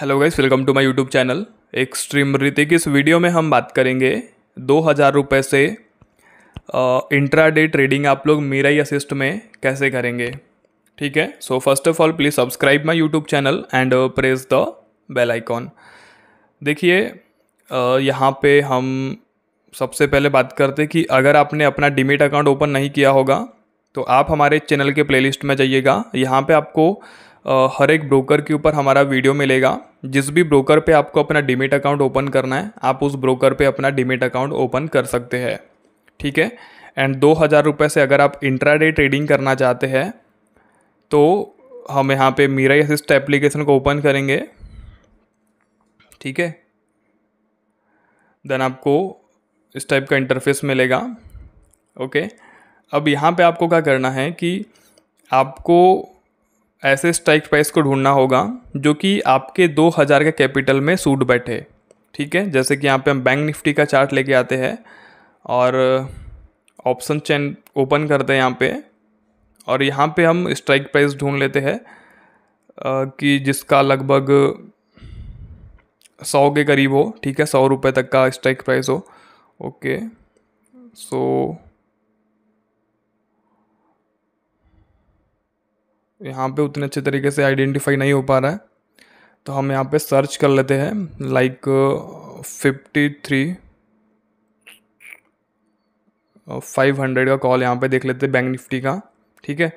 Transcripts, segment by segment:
hello guys welcome to my YouTube channel extreme Hrithik इस video में हम बात करेंगे दो हज़ार रुपये से इंट्रा डे ट्रेडिंग आप लोग मेरा ही असिस्ट में कैसे करेंगे ठीक है so first of all please subscribe my YouTube channel and press the bell icon देखिए यहाँ पे हम सबसे पहले बात करते कि अगर आपने अपना डिमिट अकाउंट ओपन नहीं किया होगा तो आप हमारे चैनल के प्ले में जाइएगा यहाँ पर आपको हर एक ब्रोकर के ऊपर हमारा वीडियो मिलेगा जिस भी ब्रोकर पे आपको अपना डिमिट अकाउंट ओपन करना है आप उस ब्रोकर पे अपना डिमिट अकाउंट ओपन कर सकते हैं ठीक है एंड दो हज़ार रुपये से अगर आप डे ट्रेडिंग करना चाहते हैं तो हम यहाँ पे मीरा असिस्ट एप्लीकेशन को ओपन करेंगे ठीक है देन आपको इस टाइप का इंटरफेस मिलेगा ओके अब यहाँ पे आपको क्या करना है कि आपको ऐसे स्ट्राइक प्राइस को ढूंढना होगा जो कि आपके 2000 के कैपिटल में सूट बैठे ठीक है जैसे कि यहाँ पे हम बैंक निफ्टी का चार्ट लेके आते हैं और ऑप्शन चैन ओपन करते हैं यहाँ पे और यहाँ पे हम स्ट्राइक प्राइस ढूंढ लेते हैं कि जिसका लगभग सौ के करीब हो ठीक है सौ रुपये तक का स्ट्राइक प्राइस हो ओके सो यहाँ पे उतने अच्छे तरीके से आइडेंटिफाई नहीं हो पा रहा है तो हम यहाँ पे सर्च कर लेते हैं like fifty three five hundred का कॉल यहाँ पे देख लेते हैं बैंक निफ्टी का ठीक है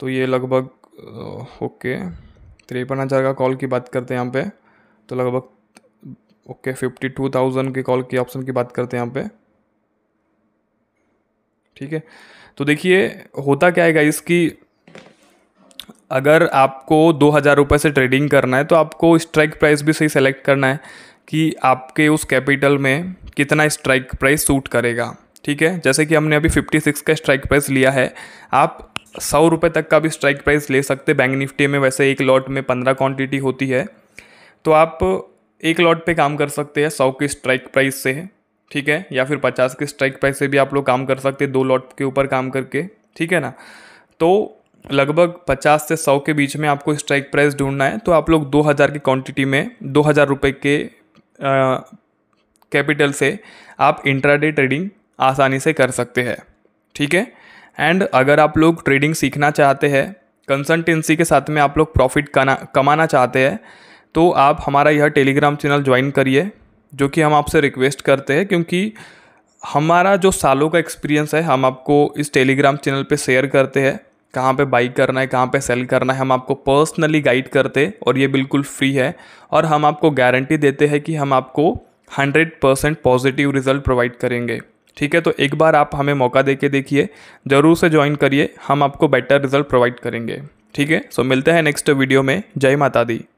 तो ये लगभग ओके uh, तिरपन हज़ार का कॉल की बात करते हैं यहाँ पे तो लगभग ओके फिफ्टी टू थाउजेंड के कॉल की ऑप्शन की बात करते हैं यहाँ पे ठीक है तो देखिए होता क्या है इसकी अगर आपको दो हज़ार रुपये से ट्रेडिंग करना है तो आपको स्ट्राइक प्राइस भी सही सेलेक्ट करना है कि आपके उस कैपिटल में कितना स्ट्राइक प्राइस सूट करेगा ठीक है जैसे कि हमने अभी फिफ्टी सिक्स का स्ट्राइक प्राइस लिया है आप सौ रुपये तक का भी स्ट्राइक प्राइस ले सकते बैंक निफ्टी में वैसे एक लॉट में पंद्रह क्वांटिटी होती है तो आप एक लॉट पे काम कर सकते हैं सौ के स्ट्राइक प्राइस से ठीक है या फिर पचास के स्ट्राइक प्राइस से भी आप लोग काम कर सकते हैं दो लॉट के ऊपर काम करके ठीक है ना तो लगभग 50 से 100 के बीच में आपको स्ट्राइक प्राइस ढूंढना है तो आप लोग 2000 की क्वांटिटी में दो हज़ार के कैपिटल से आप इंट्राडे ट्रेडिंग आसानी से कर सकते हैं ठीक है एंड अगर आप लोग ट्रेडिंग सीखना चाहते हैं कंसल्टेंसी के साथ में आप लोग प्रॉफिट कमाना चाहते हैं तो आप हमारा यह टेलीग्राम चैनल ज्वाइन करिए जो कि हम आपसे रिक्वेस्ट करते हैं क्योंकि हमारा जो सालों का एक्सपीरियंस है हम आपको इस टेलीग्राम चैनल पे शेयर करते हैं कहाँ पे बाई करना है कहाँ पे सेल करना है हम आपको पर्सनली गाइड करते और ये बिल्कुल फ्री है और हम आपको गारंटी देते हैं कि हम आपको 100 परसेंट पॉजिटिव रिजल्ट प्रोवाइड करेंगे ठीक है तो एक बार आप हमें मौका दे के देखिए ज़रूर से ज्वाइन करिए हम आपको बेटर रिजल्ट प्रोवाइड करेंगे ठीक है सो मिलते हैं नेक्स्ट वीडियो में जय माता दी